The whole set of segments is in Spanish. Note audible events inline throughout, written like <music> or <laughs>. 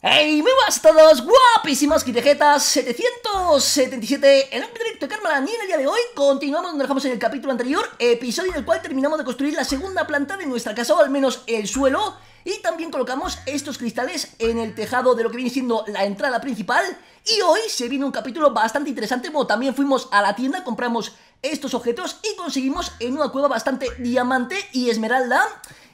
¡Hey! ¡Muy buenas a todos! Guapísimas quitejetas 777 en el directo de y en el día de hoy continuamos donde dejamos en el capítulo anterior, episodio en el cual terminamos de construir la segunda planta de nuestra casa, o al menos el suelo, y también colocamos estos cristales en el tejado de lo que viene siendo la entrada principal. Y hoy se viene un capítulo bastante interesante, como también fuimos a la tienda, compramos estos objetos y conseguimos en una cueva bastante diamante y esmeralda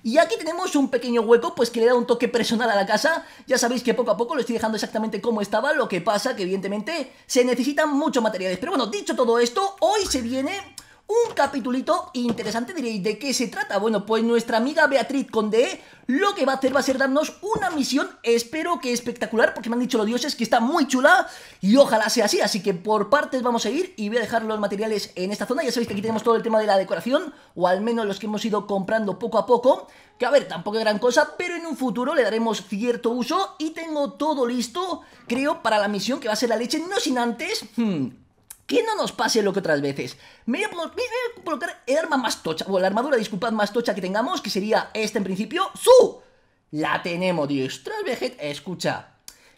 y aquí tenemos un pequeño hueco, pues que le da un toque personal a la casa. Ya sabéis que poco a poco lo estoy dejando exactamente como estaba, lo que pasa que evidentemente se necesitan muchos materiales. Pero bueno, dicho todo esto, hoy se viene un capitulito interesante. Diréis, ¿de qué se trata? Bueno, pues nuestra amiga Beatriz Conde lo que va a hacer va a ser darnos una misión, espero que espectacular, porque me han dicho los dioses que está muy chula y ojalá sea así. Así que por partes vamos a ir y voy a dejar los materiales en esta zona. Ya sabéis que aquí tenemos todo el tema de la decoración, o al menos los que hemos ido comprando poco a poco. Que a ver, tampoco es gran cosa, pero en un futuro le daremos cierto uso y tengo todo listo, creo, para la misión que va a ser la leche, no sin antes... Hmm, que no nos pase lo que otras veces. Me voy, a, colocar el arma más tocha, o la armadura, disculpad, más tocha que tengamos, que sería esta en principio. ¡Su! La tenemos, Dios. vegeta, escucha.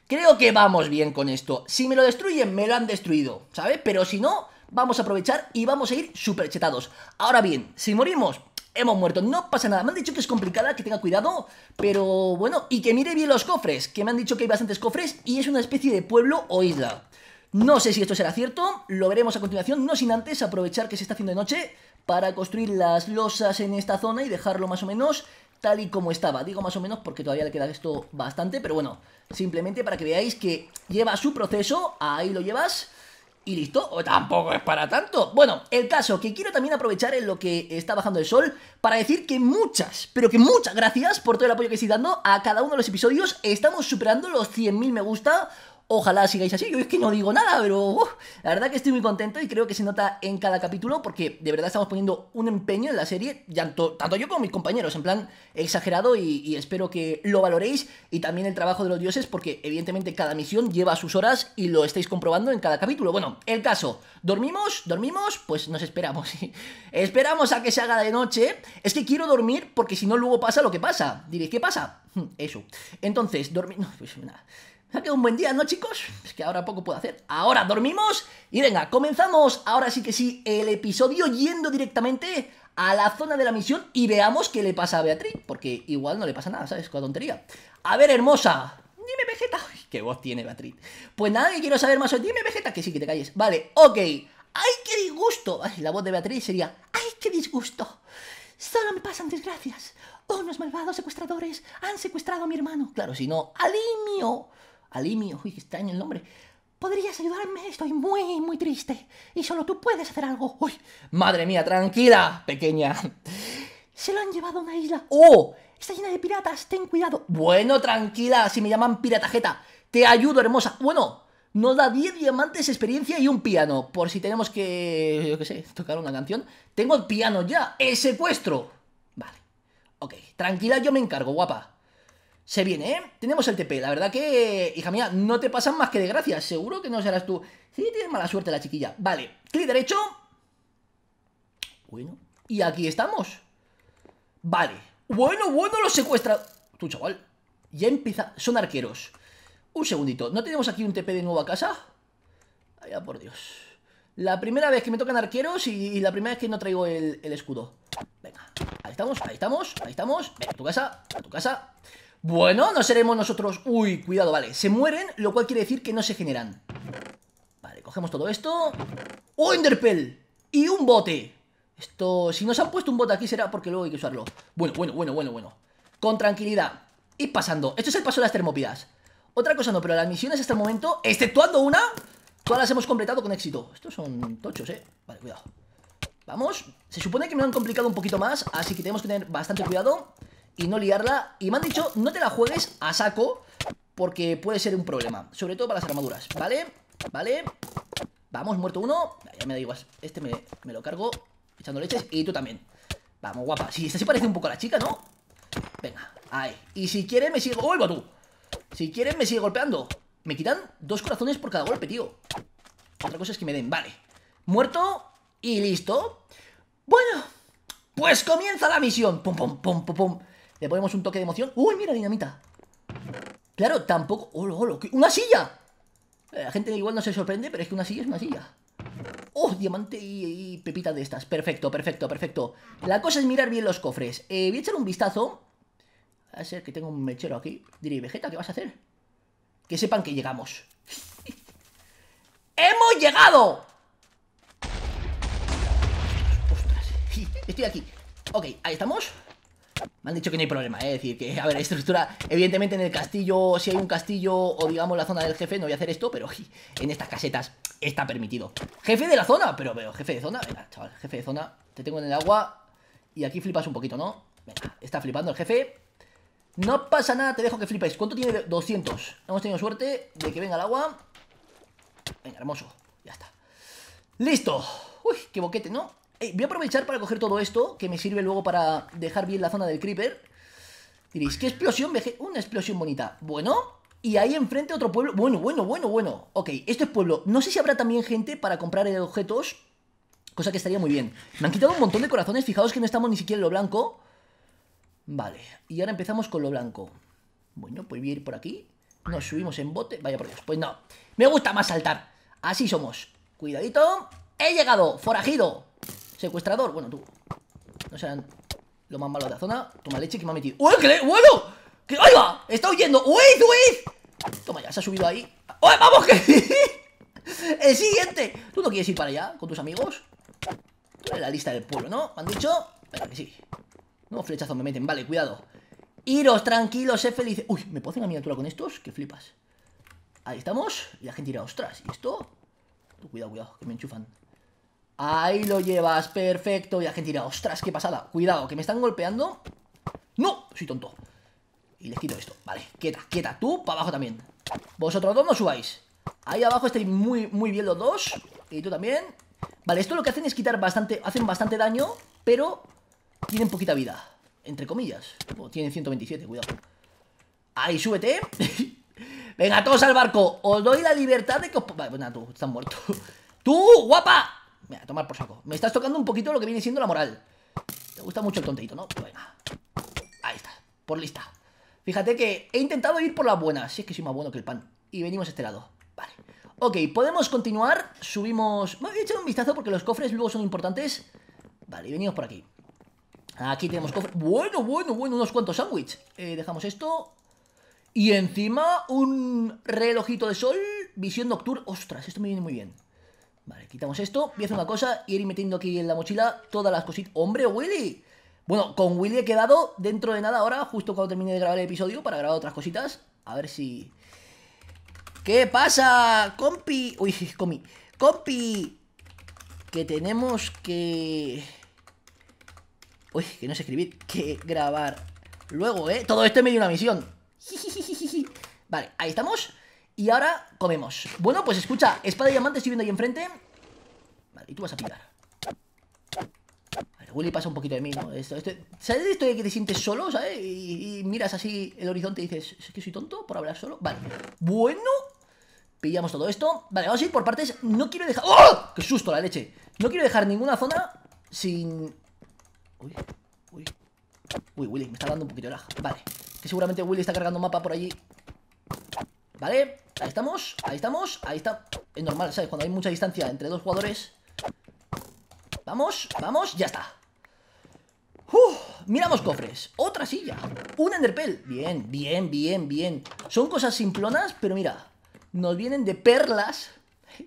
Creo que vamos bien con esto. Si me lo destruyen, me lo han destruido, ¿sabes? Pero si no, vamos a aprovechar y vamos a ir súper chetados. Ahora bien, si morimos, hemos muerto. No pasa nada. Me han dicho que es complicada, que tenga cuidado, pero bueno, y que mire bien los cofres, que me han dicho que hay bastantes cofres y es una especie de pueblo o isla. No sé si esto será cierto, lo veremos a continuación, no sin antes aprovechar que se está haciendo de noche para construir las losas en esta zona y dejarlo más o menos tal y como estaba. Digo más o menos porque todavía le queda esto bastante, pero bueno, simplemente para que veáis que lleva su proceso, ahí lo llevas... Y listo, o tampoco es para tanto. Bueno, el caso que quiero también aprovechar en lo que está bajando el sol para decir que muchas, pero que muchas gracias por todo el apoyo que estáis dando a cada uno de los episodios. Estamos superando los 100.000 me gusta Ojalá sigáis así. Yo es que no digo nada, pero la verdad que estoy muy contento y creo que se nota en cada capítulo porque de verdad estamos poniendo un empeño en la serie, tanto, yo como mis compañeros, en plan exagerado y, espero que lo valoréis y también el trabajo de los dioses porque evidentemente cada misión lleva sus horas y lo estáis comprobando en cada capítulo. Bueno, el caso, ¿dormimos? ¿Dormimos? Pues nos esperamos. <laughs> esperamos a que se haga de noche. Es que quiero dormir porque si no luego pasa lo que pasa. Diréis, ¿qué pasa? <laughs> Eso. Entonces, dormir... pues nada. Ha un buen día, ¿no, chicos? Es que ahora poco puedo hacer. Ahora dormimos y venga, comenzamos ahora sí que sí el episodio yendo directamente a la zona de la misión y veamos qué le pasa a Beatriz, porque igual no le pasa nada, ¿sabes? Con tontería. A ver, hermosa. Dime, Vegeta. qué voz tiene Beatriz. Pues nada, quiero saber más. Dime, Vegeta, que sí, que te calles. Vale, ok. ¡Ay, qué disgusto! la voz de Beatriz sería ¡Ay, qué disgusto! Solo me pasan desgracias. Unos oh, malvados secuestradores han secuestrado a mi hermano. Claro, si no, Alimio Alimio. uy, está extraño el nombre. ¿Podrías ayudarme? Estoy muy, muy triste. Y solo tú puedes hacer algo. Uy, madre mía, tranquila, pequeña. Se lo han llevado a una isla. ¡Oh! Está llena de piratas, ten cuidado. Bueno, tranquila, si me llaman piratajeta. Te ayudo, hermosa. Bueno, nos da 10 diamantes, experiencia y un piano. Por si tenemos que, yo qué sé, tocar una canción. Tengo el piano ya. ¡El secuestro! Vale. Ok, tranquila, yo me encargo, guapa. Se viene, ¿eh? Tenemos el TP. La verdad que, hija mía, no te pasan más que de gracia. Seguro que no serás tú. Sí, tienes mala suerte la chiquilla. Vale, clic derecho. Bueno, y aquí estamos. Vale. Bueno, bueno, los secuestra... Tú, chaval. Ya empieza... Son arqueros. Un segundito. ¿No tenemos aquí un TP de nueva casa? Ay, por Dios. La primera vez que me tocan arqueros y, la primera vez que no traigo el, el escudo. Venga. Ahí estamos, ahí estamos, ahí estamos. Venga, a tu casa, a tu casa. Bueno, no seremos nosotros... Uy, cuidado, vale. Se mueren, lo cual quiere decir que no se generan. Vale, cogemos todo esto. ¡Oh, Y un bote. Esto, si nos han puesto un bote aquí será porque luego hay que usarlo. Bueno, bueno, bueno, bueno, bueno. Con tranquilidad. Y pasando. Esto es el paso de las termópidas. Otra cosa no, pero las misiones hasta el momento, exceptuando una, todas las hemos completado con éxito. Estos son tochos, eh. Vale, cuidado. Vamos. Se supone que me han complicado un poquito más, así que tenemos que tener bastante cuidado y no liarla. Y me han dicho, no te la juegues a saco porque puede ser un problema. Sobre todo para las armaduras, ¿vale? ¿Vale? Vamos, muerto uno. Ya me da igual. Este me, lo cargo echando leches y tú también. Vamos, guapa. Si sí, esta sí parece un poco a la chica, ¿no? Venga, ahí. Y si quieren me sigo, vuelvo tú! Si quieren me sigue golpeando. Me quitan dos corazones por cada golpe, tío. Otra cosa es que me den. Vale. Muerto y listo. Bueno, pues comienza la misión. Pum, pum, pum, pum, pum. Le ponemos un toque de emoción. ¡Uy, mira, dinamita! Claro, tampoco... ¡Olo, oh oh! una silla! Eh, la gente igual no se sorprende, pero es que una silla es una silla. ¡Oh, diamante y, pepitas pepita de estas! Perfecto, perfecto, perfecto. La cosa es mirar bien los cofres. Eh, voy a echar un vistazo. A ser que tengo un mechero aquí. Diré, Vegeta, ¿qué vas a hacer? Que sepan que llegamos. <laughs> ¡Hemos llegado! ¡Ostras! <laughs> Estoy aquí. Ok, ahí estamos. Me han dicho que no hay problema, ¿eh? es decir, que, a ver, estructura, evidentemente en el castillo, si hay un castillo o digamos la zona del jefe, no voy a hacer esto, pero en estas casetas está permitido. Jefe de la zona, pero, veo, jefe de zona, venga, chaval, jefe de zona, te tengo en el agua y aquí flipas un poquito, ¿no? Venga, está flipando el jefe. No pasa nada, te dejo que flipes. ¿Cuánto tiene? 200. Hemos tenido suerte de que venga el agua. Venga, hermoso, ya está. ¡Listo! Uy, qué boquete, ¿no? voy a aprovechar para coger todo esto, que me sirve luego para dejar bien la zona del creeper. Diréis, ¿qué explosión? Una explosión bonita. Bueno, y ahí enfrente otro pueblo. Bueno, bueno, bueno, bueno. Ok, esto es pueblo. No sé si habrá también gente para comprar objetos, cosa que estaría muy bien. Me han quitado un montón de corazones, fijaos que no estamos ni siquiera en lo blanco. Vale, y ahora empezamos con lo blanco. Bueno, pues voy a ir por aquí. Nos subimos en bote. Vaya por Dios, pues no. Me gusta más saltar. Así somos. Cuidadito. He llegado, forajido. Secuestrador, bueno, tú. No sean lo más malo de la zona. Toma leche que me ha metido. ¡Uy, qué le... ¡Bueno! ¡Que ahí va! ¡Está huyendo! ¡Uy! ¡Uy! Toma ya, se ha subido ahí. ¡Uy, vamos! que <laughs> ¡El siguiente! ¿Tú no quieres ir para allá con tus amigos? Tú eres la lista del pueblo, ¿no? ¿Me han dicho? Espera que sí. No, flechazón me meten. Vale, cuidado. Iros tranquilos, sé feliz Uy, ¿me puedo hacer una miniatura con estos? ¡Qué flipas. Ahí estamos. Y la gente dirá, ostras, ¿y esto? cuidado, cuidado, que me enchufan. Ahí lo llevas, perfecto. Y la gente ostras, qué pasada. Cuidado, que me están golpeando. ¡No! Soy tonto. Y les quito esto. Vale, quieta, quieta. Tú, para abajo también. Vosotros dos no subáis. Ahí abajo estáis muy, muy bien los dos. Y tú también. Vale, esto lo que hacen es quitar bastante... Hacen bastante daño, pero tienen poquita vida. Entre comillas. tienen 127, cuidado. Ahí, súbete. <laughs> Venga, todos al barco. Os doy la libertad de que os... Vale, pues nada, tú, están muertos. <laughs> ¡Tú, guapa! Venga, a tomar por saco. Me estás tocando un poquito lo que viene siendo la moral. Te gusta mucho el tonteito, ¿no? Pues venga. Ahí está. Por lista. Fíjate que he intentado ir por la buena, Si es que soy más bueno que el pan. Y venimos a este lado. Vale. Ok, podemos continuar. Subimos... Me voy a echar un vistazo porque los cofres luego son importantes. Vale, y venimos por aquí. Aquí tenemos cofres. Bueno, bueno, bueno. Unos cuantos sándwiches. Eh, dejamos esto. Y encima un relojito de sol. Visión nocturna. Ostras, esto me viene muy bien. Vale, quitamos esto. Voy a hacer una cosa y ir metiendo aquí en la mochila todas las cositas. ¡Hombre, Willy! Bueno, con Willy he quedado dentro de nada ahora, justo cuando termine de grabar el episodio, para grabar otras cositas. A ver si... ¿Qué pasa, compi? Uy, <laughs> comi. Compi, que tenemos que... Uy, que no sé escribir. Que grabar luego, ¿eh? Todo esto me medio una misión. <laughs> Vale, ahí estamos. Y ahora comemos. Bueno, pues escucha, espada y diamante estoy viendo ahí enfrente. Vale, y tú vas a picar. Vale, Willy pasa un poquito de mí, ¿no? Esto, ¿Sabes esto de que te sientes solo, ¿sabes? Y, miras así el horizonte y dices, ¿es que soy tonto por hablar solo? Vale. Bueno, pillamos todo esto. Vale, vamos a ir por partes. No quiero dejar... ¡Oh! ¡Qué susto la leche! No quiero dejar ninguna zona sin... Uy, uy. Uy, Willy, me está dando un poquito de laja. Vale. Que seguramente Willy está cargando mapa por allí ¿Vale? Ahí estamos, ahí estamos, ahí está. Es normal, ¿sabes? Cuando hay mucha distancia entre dos jugadores. Vamos, vamos, ya está. miramos cofres. Otra silla. Un enderpel. Bien, bien, bien, bien. Son cosas simplonas, pero mira. Nos vienen de perlas. <laughs>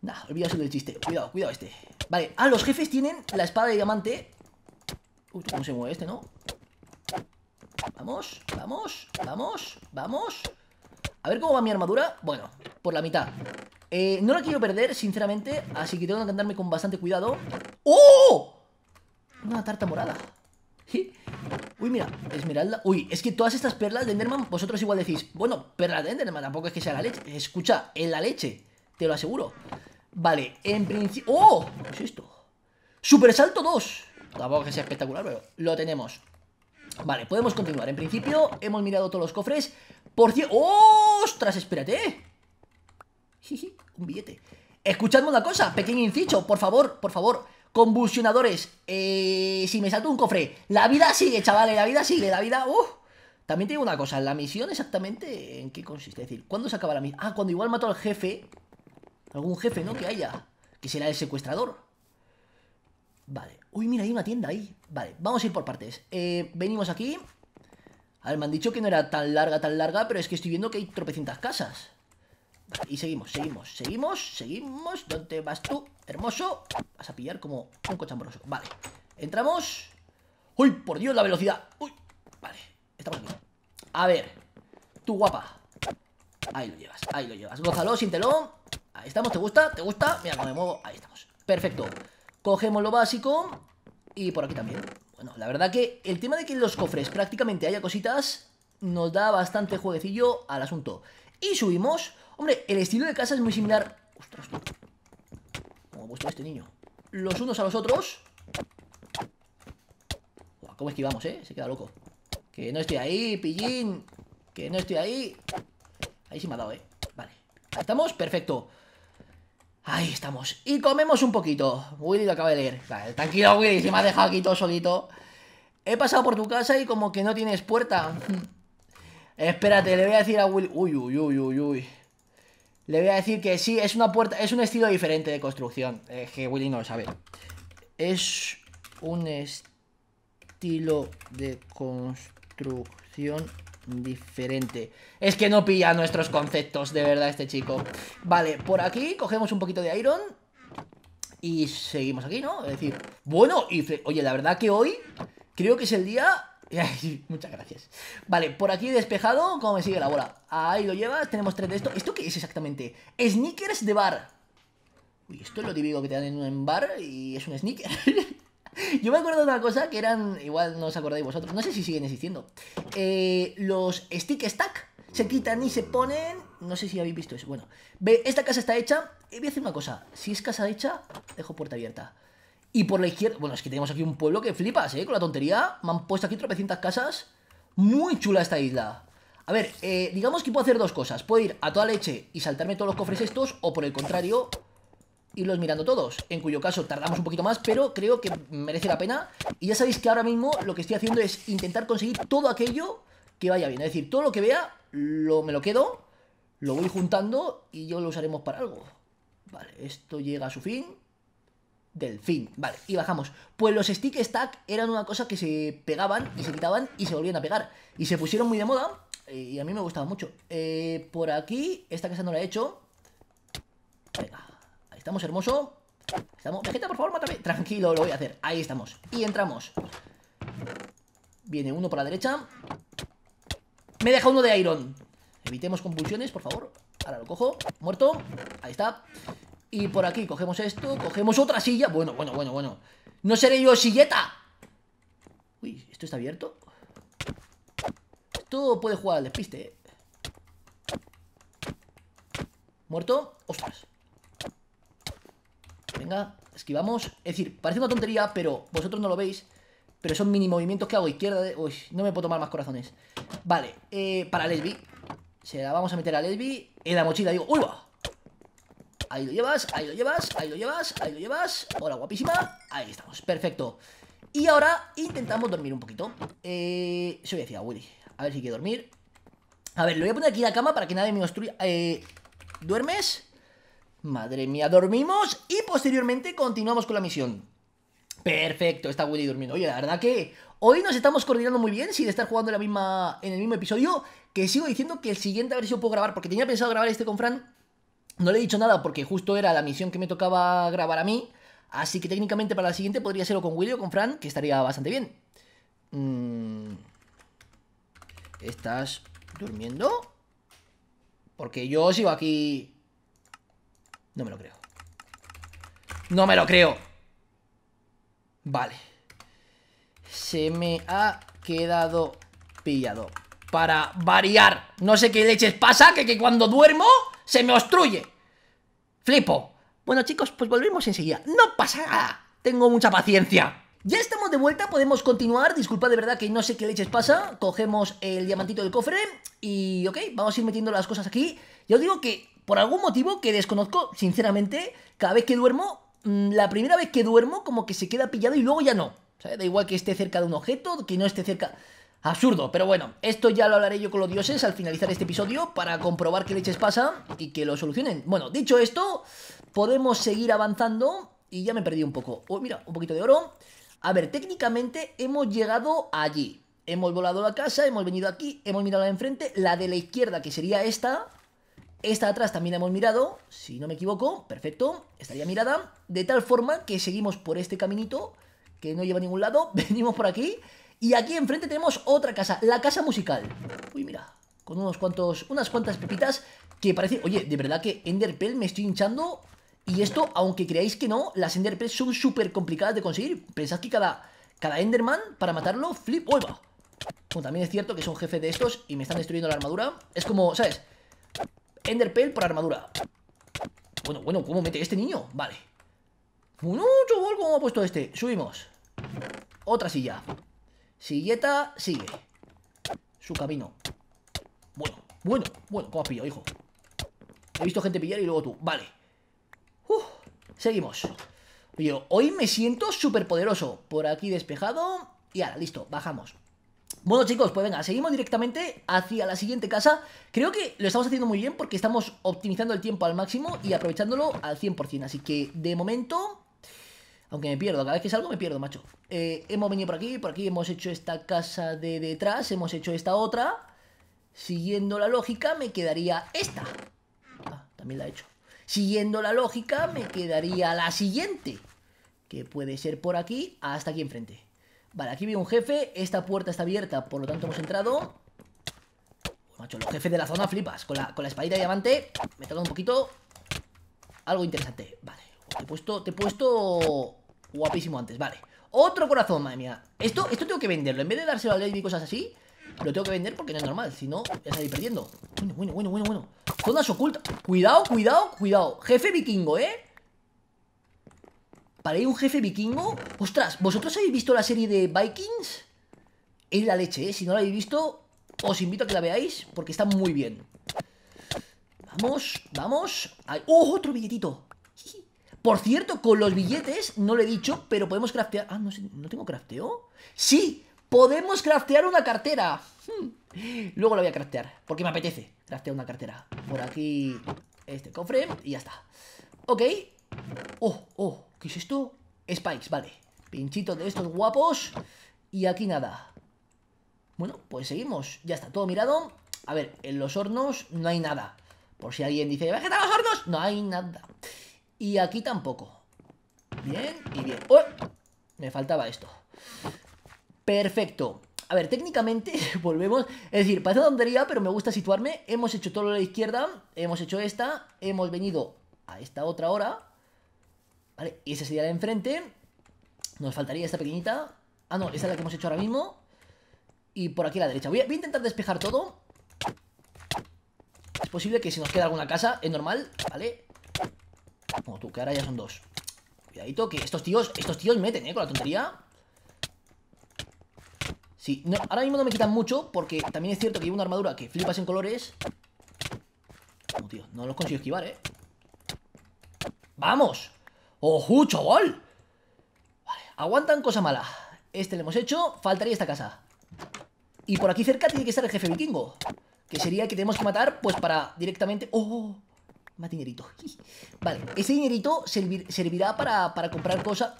Nah, olvídate del chiste. Cuidado, cuidado este. Vale, ah, los jefes tienen la espada de diamante. Uy, ¿cómo se mueve este, no? Vamos, vamos, vamos, vamos. A ver cómo va mi armadura. Bueno, por la mitad. Eh, no la quiero perder, sinceramente, así que tengo que andarme con bastante cuidado. ¡Oh! Una tarta morada. <laughs> Uy, mira, esmeralda. Uy, es que todas estas perlas de Enderman, vosotros igual decís, bueno, perlas de Enderman, tampoco es que sea la leche. Escucha, en la leche, te lo aseguro. Vale, en principio... ¡Oh! ¿Qué es esto? ¡Supersalto 2. Tampoco es que sea espectacular, pero lo tenemos. Vale, podemos continuar. En principio, hemos mirado todos los cofres. Por cierto... ¡Ostras! Espérate. un billete. Escuchadme una cosa, pequeño incicho, por favor, por favor. Convulsionadores, eh, si me salto un cofre, la vida sigue, chavales, la vida sigue, la vida... Uh. También tengo una cosa, la misión exactamente en qué consiste. Es decir, ¿cuándo se acaba la misión? Ah, cuando igual mato al jefe. Algún jefe, ¿no? Que haya. Que será el secuestrador. Vale. Uy, mira, hay una tienda ahí. Vale, vamos a ir por partes. Eh, venimos aquí. A ver, me han dicho que no era tan larga, tan larga, pero es que estoy viendo que hay tropecientas casas. Y seguimos, seguimos, seguimos, seguimos. ¿Dónde vas tú, hermoso? Vas a pillar como un cochambroso. Vale. Entramos. ¡Uy, por Dios, la velocidad! ¡Uy! Vale, estamos aquí. A ver. Tú, guapa. Ahí lo llevas, ahí lo llevas. Gózalo, siéntelo. Ahí estamos, ¿te gusta? ¿Te gusta? Mira, cómo me muevo. Ahí estamos. Perfecto. Cogemos lo básico y por aquí también. Bueno, la verdad que el tema de que en los cofres prácticamente haya cositas nos da bastante jueguecillo al asunto. Y subimos. Hombre, el estilo de casa es muy similar... Ostras, como ¿Cómo ha puesto este niño? Los unos a los otros. Uah, ¿Cómo esquivamos, eh? Se queda loco. Que no estoy ahí, pillín. Que no estoy ahí. Ahí sí me ha dado, eh. Vale. Ahí estamos, perfecto. Ahí estamos. Y comemos un poquito. Willy lo acaba de leer. Vale, tranquilo, Willy, si me ha dejado aquí todo solito. He pasado por tu casa y como que no tienes puerta. <laughs> Espérate, le voy a decir a Willy... Uy, uy, uy, uy, uy. Le voy a decir que sí, es una puerta... Es un estilo diferente de construcción. Es que Willy no lo sabe. Es un estilo de construcción diferente. Es que no pilla nuestros conceptos, de verdad, este chico. Vale, por aquí cogemos un poquito de iron. Y seguimos aquí, ¿no? Es decir, bueno, y oye, la verdad que hoy creo que es el día... <laughs> Muchas gracias. Vale, por aquí despejado, ¿cómo me sigue la bola? Ahí lo llevas, tenemos tres de esto. ¿Esto qué es exactamente? Sneakers de bar. Uy, esto es lo típico que te dan en bar y es un sneaker. <laughs> <laughs> Yo me acuerdo de una cosa que eran, igual no os acordáis vosotros, no sé si siguen existiendo. Eh, los stick stack se quitan y se ponen. No sé si habéis visto eso. Bueno, ve, esta casa está hecha. Y eh, voy a hacer una cosa: si es casa hecha, dejo puerta abierta. Y por la izquierda, bueno, es que tenemos aquí un pueblo que flipas, ¿eh? Con la tontería. Me han puesto aquí tropecientas casas. Muy chula esta isla. A ver, eh, digamos que puedo hacer dos cosas. Puedo ir a toda leche y saltarme todos los cofres estos, o por el contrario, irlos mirando todos, en cuyo caso tardamos un poquito más, pero creo que merece la pena. Y ya sabéis que ahora mismo lo que estoy haciendo es intentar conseguir todo aquello que vaya bien. Es decir, todo lo que vea, lo, me lo quedo, lo voy juntando y yo lo usaremos para algo. Vale, esto llega a su fin. Del fin, vale, y bajamos. Pues los stick stack eran una cosa que se pegaban y se quitaban y se volvían a pegar. Y se pusieron muy de moda eh, y a mí me gustaba mucho. Eh, por aquí, esta casa no la he hecho. Venga, Estamos, hermoso. Estamos. Vegeta, por favor, mátame. Tranquilo, lo voy a hacer. Ahí estamos. Y entramos. Viene uno por la derecha. Me deja uno de Iron. Evitemos convulsiones, por favor. Ahora lo cojo. Muerto. Ahí está. Y por aquí cogemos esto. Cogemos otra silla. Bueno, bueno, bueno, bueno. No seré yo silleta. Uy, ¿esto está abierto? Esto puede jugar al despiste, ¿eh? Muerto. Ostras. Venga, esquivamos. Es decir, parece una tontería, pero vosotros no lo veis. Pero son mini movimientos que hago izquierda. Uy, no me puedo tomar más corazones. Vale, eh, para Lesbi. Se la vamos a meter a Lesbi. En la mochila digo, ¡Uy, Ahí lo llevas, ahí lo llevas, ahí lo llevas, ahí lo llevas. Hola, guapísima. Ahí estamos, perfecto. Y ahora intentamos dormir un poquito. Eh, eso voy a decir a Willy. A ver si quiere dormir. A ver, le voy a poner aquí la cama para que nadie me obstruya. Eh, ¿Duermes? Madre mía, dormimos y posteriormente continuamos con la misión. Perfecto, está Willy durmiendo. Oye, la verdad que hoy nos estamos coordinando muy bien sin estar jugando en, la misma, en el mismo episodio. Que sigo diciendo que el siguiente a ver si puedo grabar, porque tenía pensado grabar este con Fran. No le he dicho nada porque justo era la misión que me tocaba grabar a mí. Así que técnicamente para la siguiente podría serlo con Willy o con Fran, que estaría bastante bien. Mm. ¿Estás durmiendo? Porque yo sigo aquí no me lo creo. ¡No me lo creo! Vale. Se me ha quedado pillado. Para variar. No sé qué leches pasa, que, cuando duermo se me obstruye. Flipo. Bueno chicos, pues volvemos enseguida. No pasa nada. Tengo mucha paciencia. Ya estamos de vuelta, podemos continuar. Disculpa de verdad que no sé qué leches pasa. Cogemos el diamantito del cofre y, ok, vamos a ir metiendo las cosas aquí. Yo digo que por algún motivo que desconozco, sinceramente, cada vez que duermo, mm, la primera vez que duermo como que se queda pillado y luego ya no. sea, Da igual que esté cerca de un objeto, que no esté cerca... Absurdo, pero bueno, esto ya lo hablaré yo con los dioses al finalizar este episodio para comprobar qué leches pasa y que lo solucionen. Bueno, dicho esto, podemos seguir avanzando y ya me perdí un poco. Oh, mira, un poquito de oro. A ver, técnicamente hemos llegado allí. Hemos volado a la casa, hemos venido aquí, hemos mirado la de enfrente, la de la izquierda que sería esta, esta atrás también hemos mirado, si no me equivoco, perfecto, estaría mirada, de tal forma que seguimos por este caminito, que no lleva a ningún lado, <laughs> venimos por aquí, y aquí enfrente tenemos otra casa, la casa musical. Uy, mira, con unos cuantos, unas cuantas pepitas que parece... Oye, de verdad que Enderpell me estoy hinchando, y esto, aunque creáis que no, las Enderpell son súper complicadas de conseguir. Pensad que cada, cada Enderman, para matarlo, flip... vuelva. Como también es cierto que son jefes de estos y me están destruyendo la armadura. Es como, ¿sabes? Enderpearl por armadura. Bueno, bueno, ¿cómo mete este niño? Vale. Mucho gol! ¿cómo ha puesto este? Subimos. Otra silla. Silleta sigue. Su camino. Bueno, bueno, bueno, ¿cómo has pillado, hijo? He visto gente pillar y luego tú. Vale. seguimos. hoy me siento súper poderoso. Por aquí despejado. Y ahora, listo, bajamos. Bueno chicos, pues venga, seguimos directamente hacia la siguiente casa. Creo que lo estamos haciendo muy bien porque estamos optimizando el tiempo al máximo y aprovechándolo al 100%. Así que de momento, aunque me pierdo, cada vez que salgo me pierdo, macho. Eh, hemos venido por aquí, por aquí hemos hecho esta casa de detrás, hemos hecho esta otra. Siguiendo la lógica me quedaría esta. Ah, también la he hecho. Siguiendo la lógica me quedaría la siguiente, que puede ser por aquí hasta aquí enfrente. Vale, aquí vi un jefe. Esta puerta está abierta, por lo tanto hemos entrado. Oh, macho, los jefes de la zona flipas. Con la, con la espadita de diamante me toca un poquito. Algo interesante. Vale, oh, te he puesto, te he puesto guapísimo antes. Vale, otro corazón, madre mía. Esto, esto tengo que venderlo. En vez de dárselo a Lady y cosas así, lo tengo que vender porque no es normal. Si no, ya salí perdiendo. Bueno, bueno, bueno, bueno, bueno. Zonas ocultas. Cuidado, cuidado, cuidado. Jefe vikingo, ¿eh? para ir un jefe vikingo. Ostras, ¿vosotros habéis visto la serie de Vikings? Es la leche, ¿eh? Si no la habéis visto, os invito a que la veáis porque está muy bien. Vamos, vamos. ¡Oh, otro billetito! <laughs> Por cierto, con los billetes, no lo he dicho, pero podemos craftear... Ah, no, tengo crafteo. ¡Sí! ¡Podemos craftear una cartera! Hmm. Luego la voy a craftear, porque me apetece craftear una cartera. Por aquí, este cofre, y ya está. Ok. ¡Oh, oh! ¿Qué es esto? Spikes, vale. Pinchito de estos guapos. Y aquí nada. Bueno, pues seguimos. Ya está todo mirado. A ver, en los hornos no hay nada. Por si alguien dice, a los hornos! No hay nada. Y aquí tampoco. Bien, y bien. Me faltaba esto. Perfecto. A ver, técnicamente, <laughs> volvemos. Es decir, parece donde tontería, pero me gusta situarme. Hemos hecho todo lo de la izquierda, hemos hecho esta, hemos venido a esta otra hora. Vale, y esa sería la de enfrente. Nos faltaría esta pequeñita. Ah, no, esa es la que hemos hecho ahora mismo. Y por aquí a la derecha. Voy a, intentar despejar todo. Es posible que si nos queda alguna casa, es normal, ¿vale? Como tú, que ahora ya son dos. Cuidadito, que estos tíos, estos tíos meten, ¿eh? Con la tontería. Sí, no, ahora mismo no me quitan mucho porque también es cierto que llevo una armadura que flipas en colores. No, tío, no los consigo esquivar, ¿eh? ¡Vamos! ¡Ojo, chaval! Vale, aguantan cosa mala. Este lo hemos hecho. Faltaría esta casa. Y por aquí cerca tiene que estar el jefe vikingo. Que sería el que tenemos que matar, pues para directamente... ¡Oh! Más dinerito. <laughs> Vale, ese dinerito servirá para, para comprar cosas...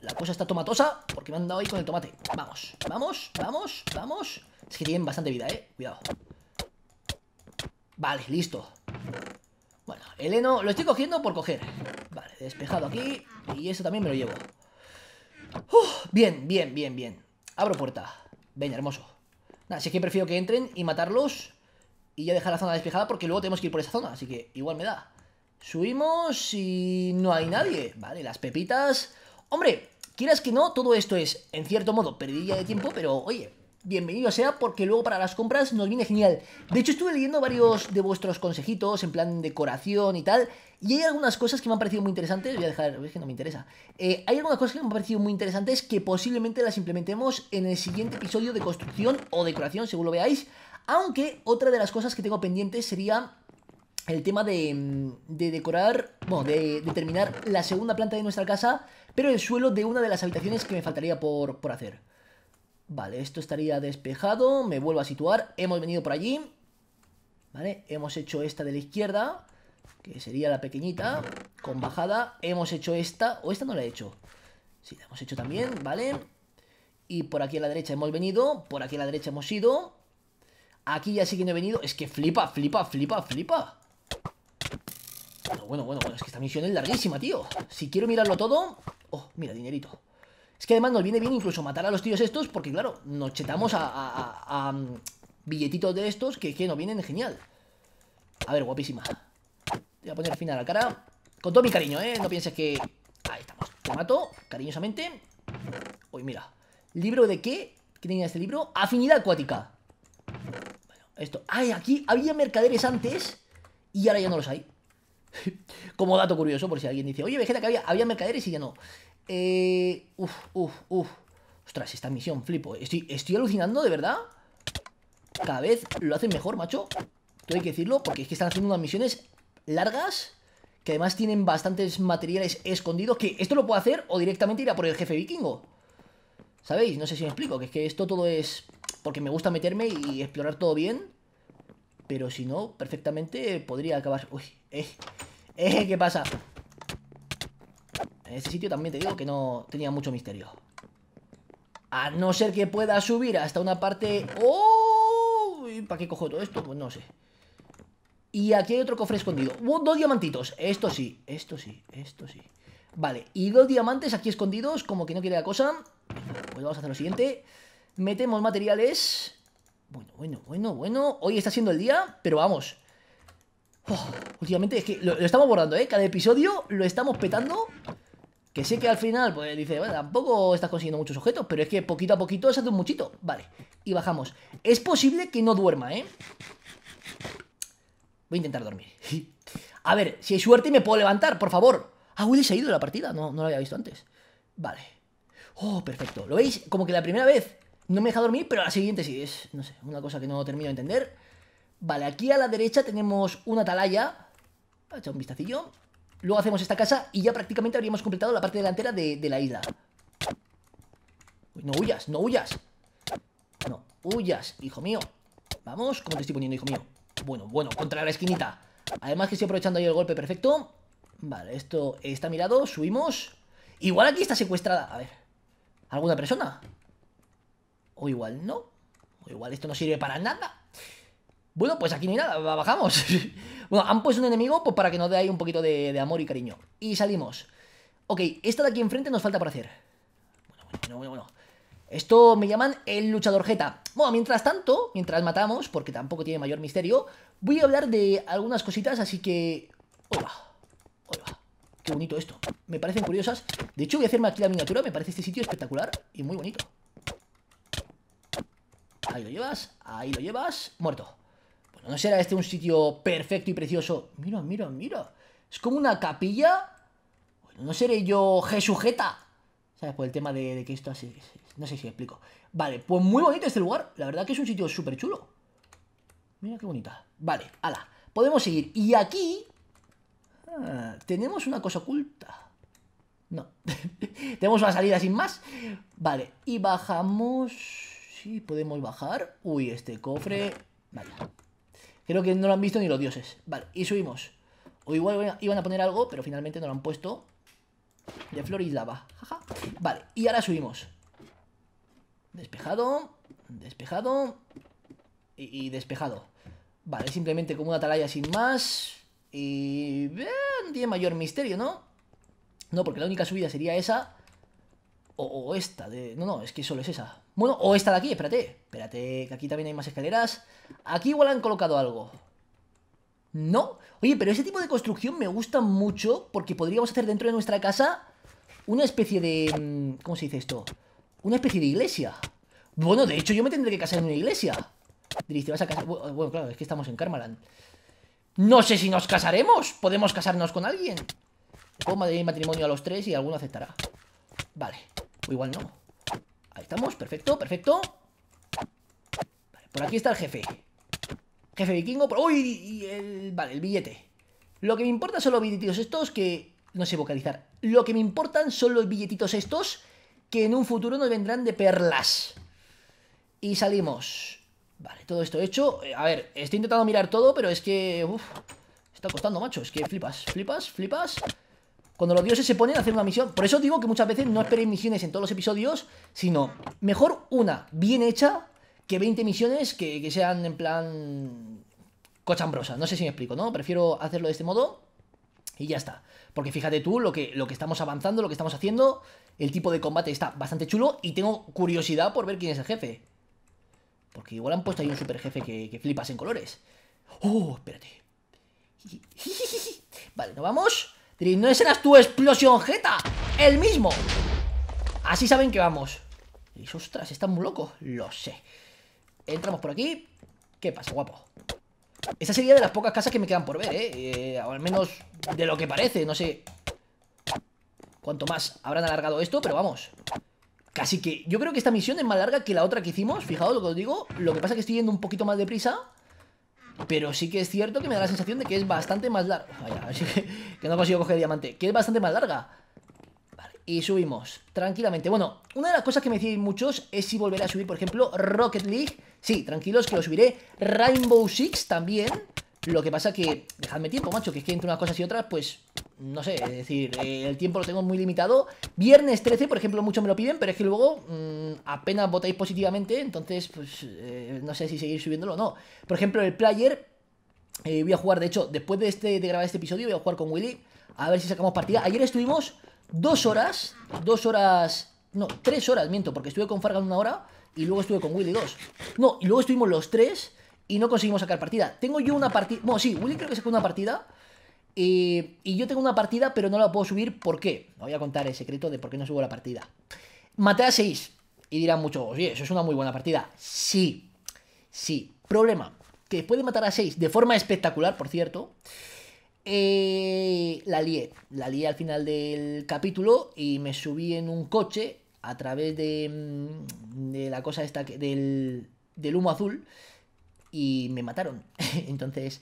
La cosa está tomatosa porque me han dado ahí con el tomate. Vamos, vamos, vamos, vamos. Es que tienen bastante vida, eh. Cuidado. Vale, listo. Bueno, el heno lo estoy cogiendo por coger. Vale, despejado aquí. Y eso también me lo llevo. bien, bien, bien, bien. Abro puerta. Venga, hermoso. Nada, si es que prefiero que entren y matarlos. Y ya dejar la zona despejada porque luego tenemos que ir por esa zona. Así que igual me da. Subimos y no hay nadie. Vale, las pepitas. Hombre, quieras que no, todo esto es, en cierto modo, perdida de tiempo, pero oye, bienvenido sea, porque luego para las compras nos viene genial. De hecho, estuve leyendo varios de vuestros consejitos en plan decoración y tal, y hay algunas cosas que me han parecido muy interesantes, voy a dejar, es que no me interesa, eh, hay algunas cosas que me han parecido muy interesantes que posiblemente las implementemos en el siguiente episodio de construcción o decoración, según lo veáis, aunque otra de las cosas que tengo pendientes sería el tema de, mm, de decorar, bueno, de, de, terminar la segunda planta de nuestra casa, pero el suelo de una de las habitaciones que me faltaría por, por hacer. Vale, esto estaría despejado, me vuelvo a situar, hemos venido por allí, ¿vale? Hemos hecho esta de la izquierda, que sería la pequeñita, con bajada, hemos hecho esta, o esta no la he hecho, sí, la hemos hecho también, ¿vale? Y por aquí a la derecha hemos venido, por aquí a la derecha hemos ido, aquí ya sí que no he venido, es que flipa, flipa, flipa, flipa. Bueno, bueno, bueno, es que esta misión es larguísima, tío. Si quiero mirarlo todo... Oh, mira, dinerito. Es que además nos viene bien incluso matar a los tíos estos, porque claro, nos chetamos a, mm, billetitos de estos que, que nos vienen genial. A ver, guapísima. Te voy a poner fin a la cara. Con todo mi cariño, ¿eh? No pienses que... Ahí estamos. Te mato, cariñosamente. Uy, mira. ¿Libro de qué? ¿Qué tenía este libro? Afinidad acuática. Bueno, esto. Ay, aquí había mercaderes antes y ahora ya no los hay. <laughs> Como dato curioso, por si alguien dice, oye, Vegeta, que había, había mercaderes y ya no. Eh, uf, uf, uf. Ostras, esta misión, flipo. Eh. Estoy, estoy alucinando, de verdad. Cada vez lo hacen mejor, macho. Tengo que decirlo, porque es que están haciendo unas misiones largas. Que además tienen bastantes materiales escondidos. Que esto lo puedo hacer o directamente ir a por el jefe vikingo. ¿Sabéis? No sé si me explico. Que es que esto todo es... Porque me gusta meterme y explorar todo bien. Pero si no, perfectamente podría acabar... Uy, eh, eh, ¿qué pasa? este sitio también te digo que no tenía mucho misterio. A no ser que pueda subir hasta una parte... ¡Oh! ¿Para qué cojo todo esto? Pues no sé. Y aquí hay otro cofre escondido. Uh, dos diamantitos. Esto sí, esto sí, esto sí. Vale, y dos diamantes aquí escondidos, como que no quiere la cosa. Pues vamos a hacer lo siguiente. Metemos materiales. Bueno, bueno, bueno, bueno. Hoy está siendo el día, pero vamos. Oh, últimamente es que lo, lo, estamos borrando, ¿eh? Cada episodio lo estamos petando. Que sé que al final, pues dice, bueno, tampoco estás consiguiendo muchos objetos, pero es que poquito a poquito se hace un muchito. Vale, y bajamos. Es posible que no duerma, ¿eh? Voy a intentar dormir. <laughs> A ver, si hay suerte me puedo levantar, por favor. Ah, Willy se ha ido de la partida, no, no lo había visto antes. Vale. Oh, perfecto. ¿Lo veis? Como que la primera vez no me deja dormir, pero la siguiente sí es, no sé, una cosa que no termino de entender. Vale, aquí a la derecha tenemos una atalaya. echar un vistacillo. Luego hacemos esta casa y ya prácticamente habríamos completado la parte delantera de, la isla. No huyas, no huyas. No, huyas, hijo mío. Vamos, ¿cómo te estoy poniendo, hijo mío? Bueno, bueno, contra la esquinita. Además que estoy aprovechando ahí el golpe perfecto. Vale, esto está mirado, subimos. Igual aquí está secuestrada. A ver, ¿alguna persona? O igual no. O igual esto no sirve para nada. Bueno, pues aquí ni nada, bajamos. <laughs> Bueno, han puesto un enemigo pues, para que nos dé ahí un poquito de, amor y cariño. Y salimos. Ok, esta de aquí enfrente nos falta por hacer. Bueno, bueno, bueno, bueno. Esto me llaman el luchador jeta. Bueno, mientras tanto, mientras matamos, porque tampoco tiene mayor misterio, voy a hablar de algunas cositas, así que... Hola, hola. Qué bonito esto. Me parecen curiosas. De hecho, voy a hacerme aquí la miniatura. Me parece este sitio espectacular y muy bonito. Ahí lo llevas, ahí lo llevas. Muerto. ¿No será este un sitio perfecto y precioso? Mira, mira, mira. Es como una capilla. Bueno, no seré yo Jesujeta. ¿Sabes? Por el tema de, que esto así... No sé si explico. Vale, pues muy bonito este lugar. La verdad que es un sitio súper chulo. Mira qué bonita. Vale, ala. Podemos seguir. Y aquí... Ah, tenemos una cosa oculta. No. <laughs> tenemos una salida sin más. Vale, y bajamos... Sí, podemos bajar. Uy, este cofre... Vaya Creo que no lo han visto ni los dioses. Vale, y subimos. O igual iban a poner algo, pero finalmente no lo han puesto. De flor y lava. Jaja. Vale, y ahora subimos. Despejado. Despejado. Y, despejado. Vale, simplemente como una atalaya sin más. Y... Eh, tiene mayor misterio, ¿no? No, porque la única subida sería esa. O, o esta. De... No, no, es que solo es esa. Bueno, o esta de aquí, espérate. Espérate, que aquí también hay más escaleras. Aquí igual han colocado algo. ¿No? Oye, pero ese tipo de construcción me gusta mucho porque podríamos hacer dentro de nuestra casa una especie de... Mm, ¿Cómo se dice esto? Una especie de iglesia. Bueno, de hecho yo me tendré que casar en una iglesia. Diréis, vas a casar... Eh, bueno, claro, es que estamos en Karmaland No sé si nos casaremos. Podemos casarnos con alguien. Pongo de eh, matrimonio a los tres y alguno aceptará. Vale. O igual no. Ahí estamos, perfecto, perfecto. Vale, por aquí está el jefe. Jefe vikingo. Por... ¡Uy! Y Vale, el billete. Lo que me importa son los billetitos estos que... No sé vocalizar. Lo que me importan son los billetitos estos que en un futuro nos vendrán de perlas. Y salimos. Vale, todo esto hecho. Eh, a ver, estoy intentando mirar todo, pero es que... Uf, está costando, macho. Es que flipas, flipas, flipas. Cuando los dioses se ponen a hacer una misión. Por eso digo que muchas veces no esperéis misiones en todos los episodios, sino mejor una bien hecha que 20 misiones que, sean en plan cochambrosas. No sé si me explico, ¿no? Prefiero hacerlo de este modo y ya está. Porque fíjate tú lo que, lo que estamos avanzando, lo que estamos haciendo. El tipo de combate está bastante chulo y tengo curiosidad por ver quién es el jefe. Porque igual han puesto ahí un super jefe que, que flipas en colores. Oh, espérate. <laughs> Vale, nos vamos. Y ¿no serás tu explosión jeta? ¡El mismo! Así saben que vamos. Y ostras, están muy locos. Lo sé. Entramos por aquí. ¿Qué pasa, guapo? Esa sería de las pocas casas que me quedan por ver, ¿eh? o eh, al menos de lo que parece, no sé. Cuanto más habrán alargado esto, pero vamos. Casi que yo creo que esta misión es más larga que la otra que hicimos. Fijaos lo que os digo. Lo que pasa es que estoy yendo un poquito más deprisa. Pero sí que es cierto que me da la sensación de que es bastante más larga. Vaya, <laughs> así que, no consigo coger diamante. Que es bastante más larga. Vale, y subimos tranquilamente. Bueno, una de las cosas que me decís muchos es si volveré a subir, por ejemplo, Rocket League. Sí, tranquilos que lo subiré. Rainbow Six también. Lo que pasa que, dejadme tiempo, macho, que es que entre unas cosas y otras, pues, no sé, es decir, eh, el tiempo lo tengo muy limitado. Viernes 13, por ejemplo, muchos me lo piden, pero es que luego mm, apenas votáis positivamente, entonces, pues, eh, no sé si seguir subiéndolo o no. Por ejemplo, el player, eh, voy a jugar, de hecho, después de, este, de grabar este episodio, voy a jugar con Willy, a ver si sacamos partida. Ayer estuvimos dos horas, dos horas, no, tres horas, miento, porque estuve con Fargan una hora y luego estuve con Willy dos. No, y luego estuvimos los tres y no conseguimos sacar partida. Tengo yo una partida. Bueno, sí, Willy creo que sacó una partida. Eh, y yo tengo una partida, pero no la puedo subir. ¿Por qué? voy a contar el secreto de por qué no subo la partida. Maté a 6. Y dirán muchos, oye, eso es una muy buena partida. Sí, sí. Problema, que después de matar a 6, de forma espectacular, por cierto, eh, la lié. La lié al final del capítulo y me subí en un coche a través de, mm, de la cosa esta, del, del humo azul y me mataron. <laughs> Entonces,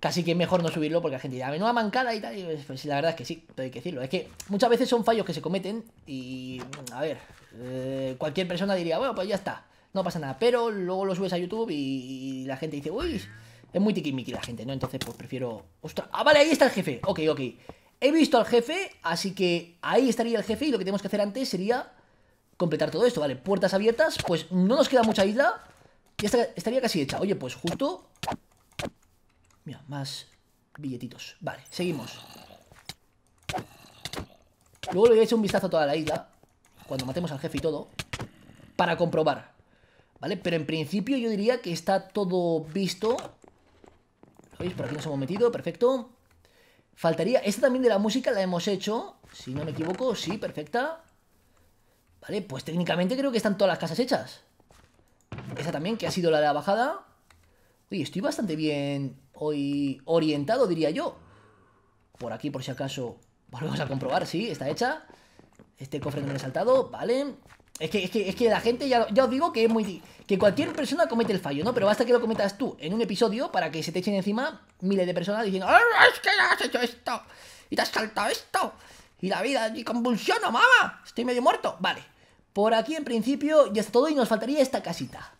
casi que mejor no subirlo porque la gente dirá, menuda mancada y tal. Y pues, pues, la verdad es que sí, pero hay que decirlo. Es que muchas veces son fallos que se cometen y, a ver, eh, cualquier persona diría, bueno, pues ya está, no pasa nada. Pero luego lo subes a YouTube y, la gente dice, uy, es muy tiquimiqui la gente, ¿no? Entonces, pues prefiero. ¡Ostras! ¡Ah, vale! Ahí está el jefe. Ok, ok. He visto al jefe, así que ahí estaría el jefe y lo que tenemos que hacer antes sería completar todo esto, ¿vale? Puertas abiertas, pues no nos queda mucha isla. Ya estaría casi hecha. Oye, pues justo... Mira, más billetitos. Vale, seguimos. Luego le voy a echar un vistazo a toda la isla. Cuando matemos al jefe y todo. Para comprobar. ¿Vale? Pero en principio yo diría que está todo visto. ¿Veis? Por aquí nos hemos metido. Perfecto. Faltaría... Esta también de la música la hemos hecho. Si no me equivoco. Sí, perfecta. Vale, pues técnicamente creo que están todas las casas hechas. Esa también, que ha sido la de la bajada. Uy, estoy bastante bien hoy orientado, diría yo. Por aquí, por si acaso, <laughs> volvemos a comprobar, sí, está hecha. Este cofre no me he saltado, vale. Es que, es que, es que la gente, ya, ya, os digo que es muy... Que cualquier persona comete el fallo, ¿no? Pero basta que lo cometas tú en un episodio para que se te echen encima miles de personas diciendo ah, ¡Es que has hecho esto! ¡Y te has saltado esto! ¡Y la vida y convulsiona, mamá! ¡Estoy medio muerto! Vale, por aquí en principio ya está todo y nos faltaría esta casita.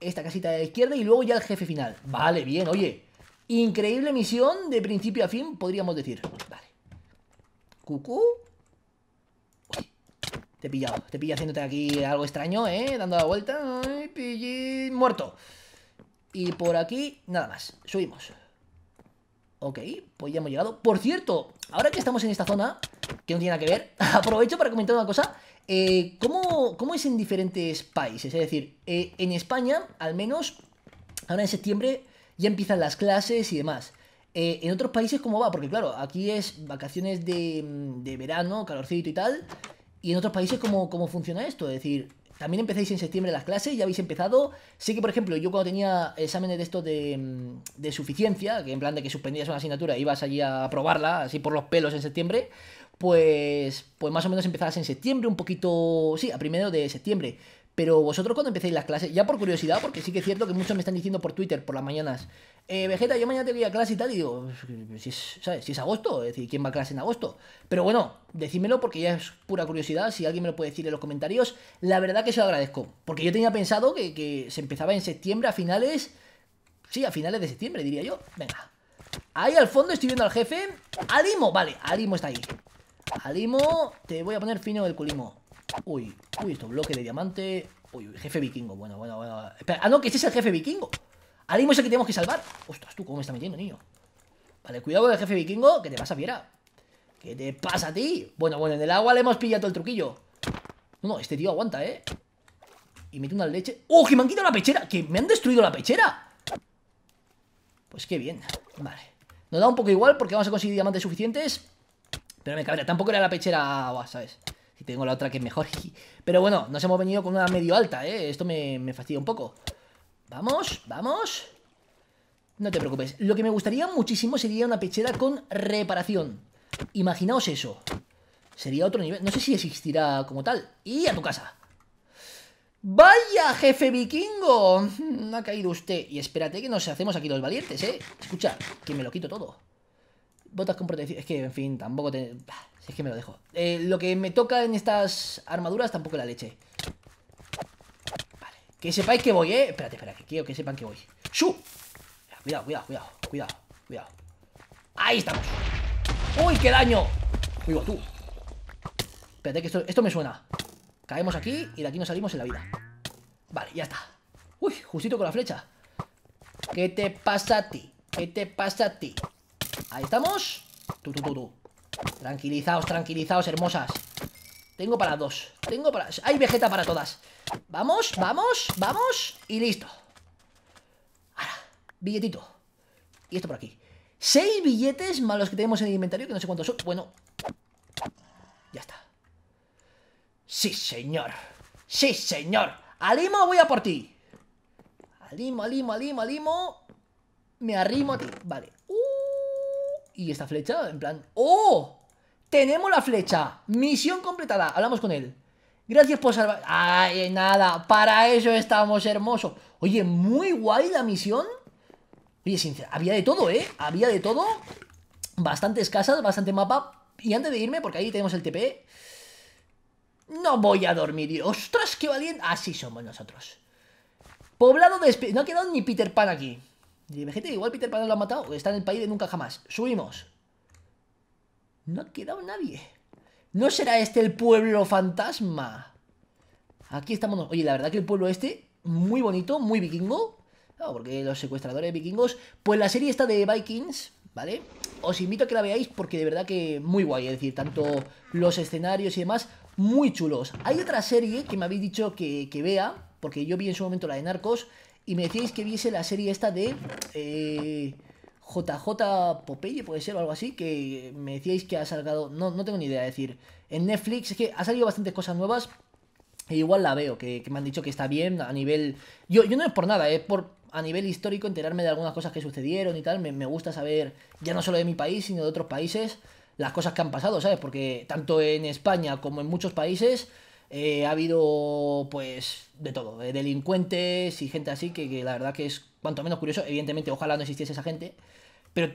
Esta casita de la izquierda y luego ya el jefe final. Vale, bien, oye. Increíble misión de principio a fin, podríamos decir. Vale. Cucú. te he pillado. Te pillado haciéndote aquí algo extraño, ¿eh? Dando la vuelta. Ay, pillé. Muerto. Y por aquí, nada más. Subimos. Ok, pues ya hemos llegado. Por cierto, ahora que estamos en esta zona, que no tiene nada que ver, <laughs> aprovecho para comentar una cosa eh, ¿cómo, es en diferentes países? Es decir, eh, en España, al menos, ahora en septiembre ya empiezan las clases y demás. Eh, ¿En otros países cómo va? Porque claro, aquí es vacaciones de, verano, calorcito y tal. ¿Y en otros países cómo, cómo funciona esto? Es decir, también empezáis en septiembre las clases, ya habéis empezado. Sé que, por ejemplo, yo cuando tenía exámenes de esto de, de suficiencia, que en plan de que suspendías una asignatura, ibas allí a probarla, así por los pelos en septiembre, pues, pues más o menos empezadas en septiembre, un poquito, sí, a primero de septiembre. Pero vosotros cuando empecéis las clases, ya por curiosidad, porque sí que es cierto que muchos me están diciendo por Twitter por las mañanas, eh, Vegeta, yo mañana te voy a clase y tal, y digo, pues, si es, ¿sabes? Si es agosto, es decir, ¿quién va a clase en agosto? Pero bueno, decídmelo porque ya es pura curiosidad, si alguien me lo puede decir en los comentarios, la verdad que se lo agradezco, porque yo tenía pensado que, que se empezaba en septiembre a finales, sí, a finales de septiembre diría yo, venga. Ahí al fondo estoy viendo al jefe, Alimo, vale, Alimo está ahí. Alimo, te voy a poner fino el culimo. Uy, uy, esto, bloque de diamante. Uy, jefe vikingo, bueno, bueno, bueno. Espera, ah, no, que este es el jefe vikingo. Alimo es el que tenemos que salvar. Ostras, tú, ¿cómo me está metiendo, niño? Vale, cuidado del jefe vikingo, que te pasa, fiera. ¿Qué te pasa a ti? Bueno, bueno, en el agua le hemos pillado todo el truquillo. No, no, este tío aguanta, ¿eh? Y mete una leche. ¡Oh, que me han quitado la pechera! ¡Que me han destruido la pechera! Pues qué bien. Vale. Nos da un poco igual porque vamos a conseguir diamantes suficientes pero me cabrea, tampoco era la pechera ¿sabes? Si tengo la otra que es mejor. <laughs> Pero bueno, nos hemos venido con una medio alta, ¿eh? Esto me, me fastidia un poco. Vamos, vamos. No te preocupes. Lo que me gustaría muchísimo sería una pechera con reparación. Imaginaos eso. Sería otro nivel. No sé si existirá como tal. Y a tu casa. ¡Vaya, jefe vikingo! <laughs> Ha caído usted. Y espérate que nos hacemos aquí los valientes, ¿eh? Escucha, que me lo quito todo botas con protección. Es que, en fin, tampoco te. es que me lo dejo. Eh, lo que me toca en estas armaduras tampoco la leche. Vale. Que sepáis que voy, ¿eh? Espérate, espérate, que quiero que sepan que voy. Cuidado, cuidado, cuidado, cuidado, cuidado. Ahí estamos. ¡Uy, qué daño! uy tú. Espérate, que esto, me suena. Caemos aquí y de aquí nos salimos en la vida. Vale, ya está. Uy, justito con la flecha. ¿Qué te pasa a ti? ¿Qué te pasa a ti? Ahí estamos. tranquilizaos, tranquilizaos, hermosas. Tengo para dos. Tengo para... Hay vegeta para todas. Vamos, vamos, vamos. Y listo. Ahora, billetito. Y esto por aquí. Seis billetes más los que tenemos en el inventario, que no sé cuántos son. Bueno. Ya está. Sí, señor. Sí, señor. Alimo, voy a por ti. Alimo, alimo, alimo, alimo. Me arrimo a ti. Vale. ¿Y esta flecha? En plan, ¡oh! ¡Tenemos la flecha! Misión completada, hablamos con él. Gracias por salvar... ¡Ay, nada! Para eso estamos, hermosos Oye, muy guay la misión. Oye, sincera, había de todo, ¿eh? Había de todo. Bastantes casas, bastante mapa. Y antes de irme, porque ahí tenemos el TP... No voy a dormir. ¡Ostras, qué valiente! Así somos nosotros. Poblado de... No ha quedado ni Peter Pan aquí. Y igual Peter Pan lo ha matado, está en el país de nunca jamás. Subimos. No ha quedado nadie. ¿No será este el pueblo fantasma? Aquí estamos. Oye, la verdad que el pueblo este, muy bonito, muy vikingo. porque los secuestradores vikingos. Pues la serie está de Vikings, ¿vale? Os invito a que la veáis porque de verdad que muy guay. Es decir, tanto los escenarios y demás, muy chulos. Hay otra serie que me habéis dicho que, que vea, porque yo vi en su momento la de Narcos. Y me decíais que viese la serie esta de eh, JJ Popeye, puede ser, o algo así, que me decíais que ha salgado... no, no tengo ni idea, de decir, en Netflix es que ha salido bastantes cosas nuevas, e igual la veo, que, me han dicho que está bien a nivel... Yo, yo no es por nada, es por a nivel histórico enterarme de algunas cosas que sucedieron y tal, me, me gusta saber ya no solo de mi país, sino de otros países, las cosas que han pasado, ¿sabes? Porque tanto en España como en muchos países eh, ha habido, pues, de todo, eh, delincuentes y gente así, que, la verdad que es cuanto menos curioso. Evidentemente, ojalá no existiese esa gente, pero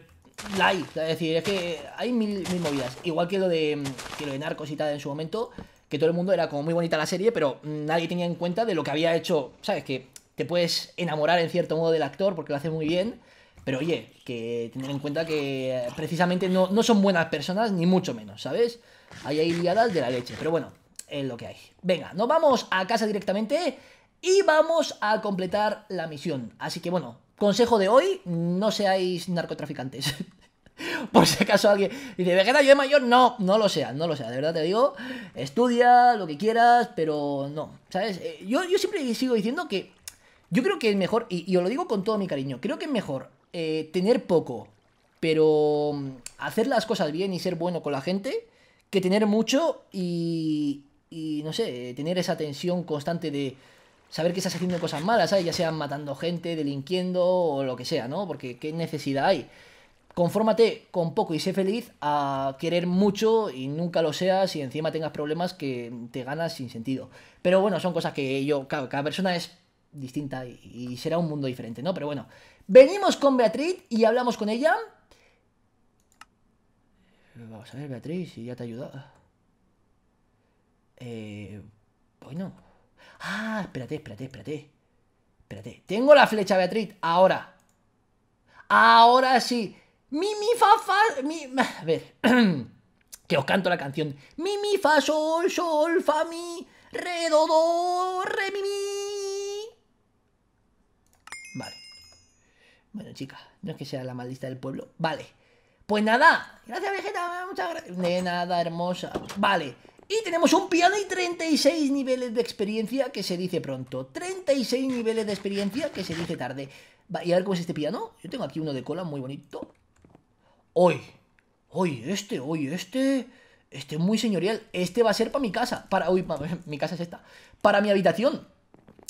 la hay. Es decir, es que hay mil, movidas. Igual que lo, de, de narcos y tal en su momento, que todo el mundo era como muy bonita la serie, pero nadie tenía en cuenta de lo que había hecho, ¿sabes? Que te puedes enamorar en cierto modo del actor porque lo hace muy bien. Pero oye, que tener en cuenta que precisamente no, no son buenas personas, ni mucho menos, ¿sabes? Ahí hay liadas de la leche. Pero bueno, en lo que hay. Venga, nos vamos a casa directamente y vamos a completar la misión. Así que bueno, consejo de hoy, no seáis narcotraficantes. <laughs> Por si acaso alguien dice, Vegeta, yo de mayor, no, no lo sea, no lo sea, de verdad te digo, estudia lo que quieras, pero no, ¿sabes? Eh, yo, yo siempre sigo diciendo que yo creo que es mejor, y, yo os lo digo con todo mi cariño, creo que es mejor eh, tener poco, pero mm, hacer las cosas bien y ser bueno con la gente, que tener mucho y, y no sé, tener esa tensión constante de saber que estás haciendo cosas malas, ¿sabes? ya sean matando gente, delinquiendo o lo que sea, ¿no? Porque qué necesidad hay. Confórmate con poco y sé feliz a querer mucho y nunca lo seas y encima tengas problemas que te ganas sin sentido. Pero bueno, son cosas que yo, cada, persona es distinta y, será un mundo diferente, ¿no? Pero bueno, venimos con Beatriz y hablamos con ella. Vamos a ver, Beatriz, si ya te ayudado... Eh, bueno. Ah, espérate, espérate, espérate. Espérate. Tengo la flecha, Beatriz. Ahora. Ahora sí. Mi, mi, fa, fa. Mi, a ver. <clears throat> que os canto la canción. Mi, mi, fa, sol, sol, fa, mi. Re, do, do, re, mi, mi. Vale. Bueno, chicas. No es que sea la maldita del pueblo. Vale. Pues nada. Gracias, Vegeta. Muchas gracias. De nada, hermosa. Vale. Y tenemos un piano y 36 niveles de experiencia que se dice pronto. 36 niveles de experiencia que se dice tarde. y a ver cómo es este piano. Yo tengo aquí uno de cola muy bonito. Hoy. Hoy este, hoy este. Este es muy señorial. Este va a ser para mi casa. Para, uy, <laughs> mi casa es esta. Para mi habitación.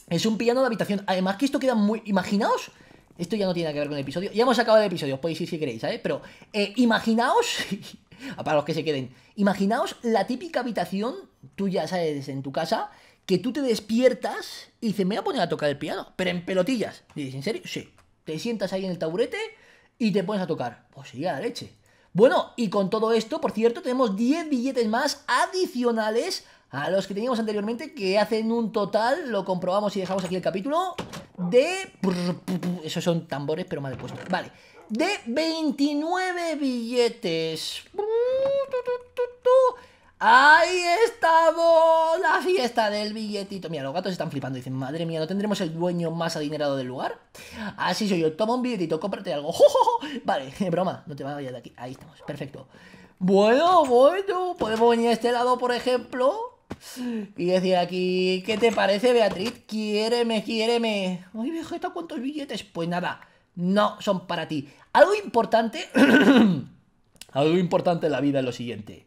Es un piano de habitación. Además que esto queda muy... Imaginaos. Esto ya no tiene que ver con el episodio. Ya hemos acabado el episodio. Podéis ir si queréis, ¿sabes? Pero eh, imaginaos... <laughs> <laughs> para los que se queden. Imaginaos la típica habitación, tú ya sabes, en tu casa, que tú te despiertas y dices, me voy a poner a tocar el piano, pero en pelotillas. Y dices, ¿en serio? Sí. Te sientas ahí en el taburete y te pones a tocar. Pues sí, a la leche. Bueno, y con todo esto, por cierto, tenemos 10 billetes más adicionales a los que teníamos anteriormente, que hacen un total, lo comprobamos y dejamos aquí el capítulo, de... Esos son tambores, pero mal puesto. Vale, de 29 billetes. Ahí estamos, la fiesta del billetito. Mira, los gatos están flipando. Dicen, madre mía, ¿no tendremos el dueño más adinerado del lugar? Así soy yo. Toma un billetito, cómprate algo. <laughs> Vale, <laughs> broma, no te vayas de aquí. Ahí estamos, perfecto. Bueno, bueno, podemos venir a este lado, por ejemplo. Y decir aquí, ¿qué te parece, Beatriz? Quiéreme, quiéreme. Ay, Vegeta, ¿cuántos billetes? Pues nada, no son para ti. Algo importante, <clears throat> algo importante en la vida es lo siguiente.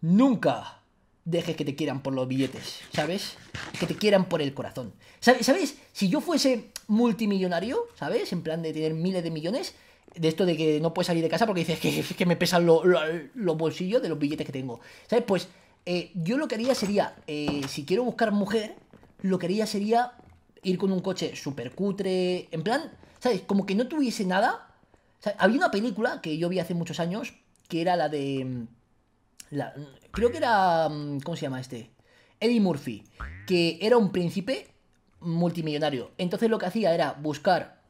Nunca dejes que te quieran por los billetes, ¿sabes? Que te quieran por el corazón. ¿Sabes? Si yo fuese multimillonario, ¿sabes? En plan de tener miles de millones, de esto de que no puedes salir de casa porque dices que, <laughs> me pesan los bolsillos de los billetes que tengo. ¿Sabes? Pues eh, yo lo que haría sería, eh, si quiero buscar mujer, lo que haría sería ir con un coche súper cutre, en plan, ¿sabes? Como que no tuviese nada había una película que yo vi hace muchos años que era la de. Mm, mm, creo que era. Mm, ¿Cómo se llama este? Eddie Murphy, que era un príncipe multimillonario. Entonces lo que hacía era buscar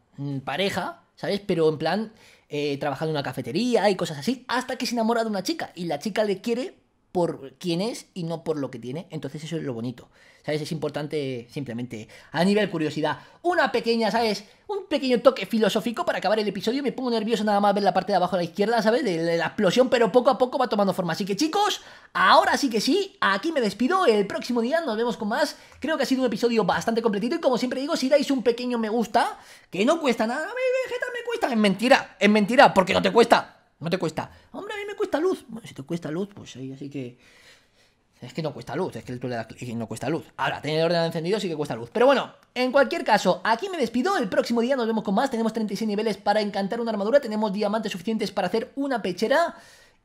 pareja, ¿sabes? Pero en plan, eh, trabajando en una cafetería y cosas así, hasta que se enamora de una chica y la chica le quiere por quién es y no por lo que tiene. Entonces eso es lo bonito. ¿Sabes? Es importante simplemente a nivel curiosidad. Una pequeña, ¿sabes? Un pequeño toque filosófico para acabar el episodio. Me pongo nervioso nada más ver la parte de abajo a la izquierda, ¿sabes? De la explosión, pero poco a poco va tomando forma. Así que chicos, ahora sí que sí, aquí me despido. El próximo día nos vemos con más. Creo que ha sido un episodio bastante completito y como siempre digo, si dais un pequeño me gusta, que no cuesta nada. me cuesta. Es mentira, es mentira, porque no te cuesta. No te cuesta. Hombre, a cuesta luz. Bueno, si te cuesta luz, pues ahí así que... Es que no cuesta luz, es que tú le no cuesta luz. Ahora, tener el ordenador encendido sí que cuesta luz. Pero bueno, en cualquier caso, aquí me despido. El próximo día nos vemos con más. Tenemos 36 niveles para encantar una armadura. Tenemos diamantes suficientes para hacer una pechera.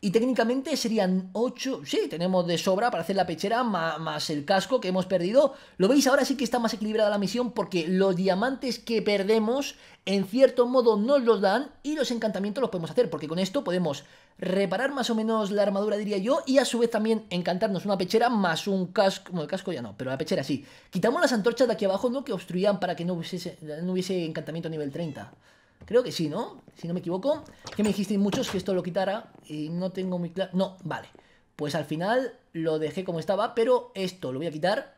Y técnicamente serían 8. Sí, tenemos de sobra para hacer la pechera más, el casco que hemos perdido. Lo veis, ahora sí que está más equilibrada la misión porque los diamantes que perdemos, en cierto modo, nos los dan y los encantamientos los podemos hacer. Porque con esto podemos reparar más o menos la armadura, diría yo, y a su vez también encantarnos una pechera más un casco. Bueno, el casco ya no, pero la pechera sí. Quitamos las antorchas de aquí abajo, ¿no? Que obstruían para que no hubiese, no hubiese encantamiento a nivel 30. Creo que sí, ¿no? Si no me equivoco. Que me dijisteis muchos que esto lo quitara y no tengo muy claro. No, vale. Pues al final lo dejé como estaba, pero esto lo voy a quitar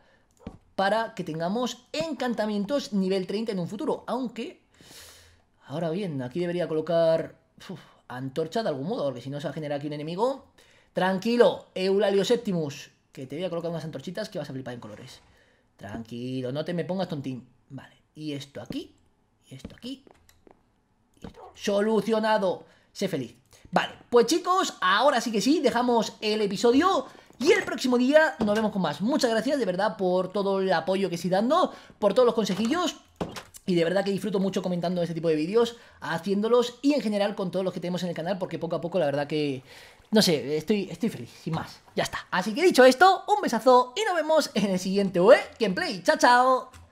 para que tengamos encantamientos nivel 30 en un futuro. Aunque, ahora bien, aquí debería colocar antorcha de algún modo, porque si no se va a generar aquí un enemigo. Tranquilo, Eulalio Septimus, que te voy a colocar unas antorchitas que vas a flipar en colores. Tranquilo, no te me pongas tontín. Vale, y esto aquí, y esto aquí, Solucionado. Sé feliz. Vale, pues chicos, ahora sí que sí, dejamos el episodio. Y el próximo día nos vemos con más. Muchas gracias de verdad por todo el apoyo que estoy dando, por todos los consejillos. Y de verdad que disfruto mucho comentando este tipo de vídeos, haciéndolos y en general con todos los que tenemos en el canal, porque poco a poco la verdad que, no sé, estoy, estoy feliz, sin más. Ya está. Así que dicho esto, un besazo y nos vemos en el siguiente web ¿eh? Gameplay. Chao, chao.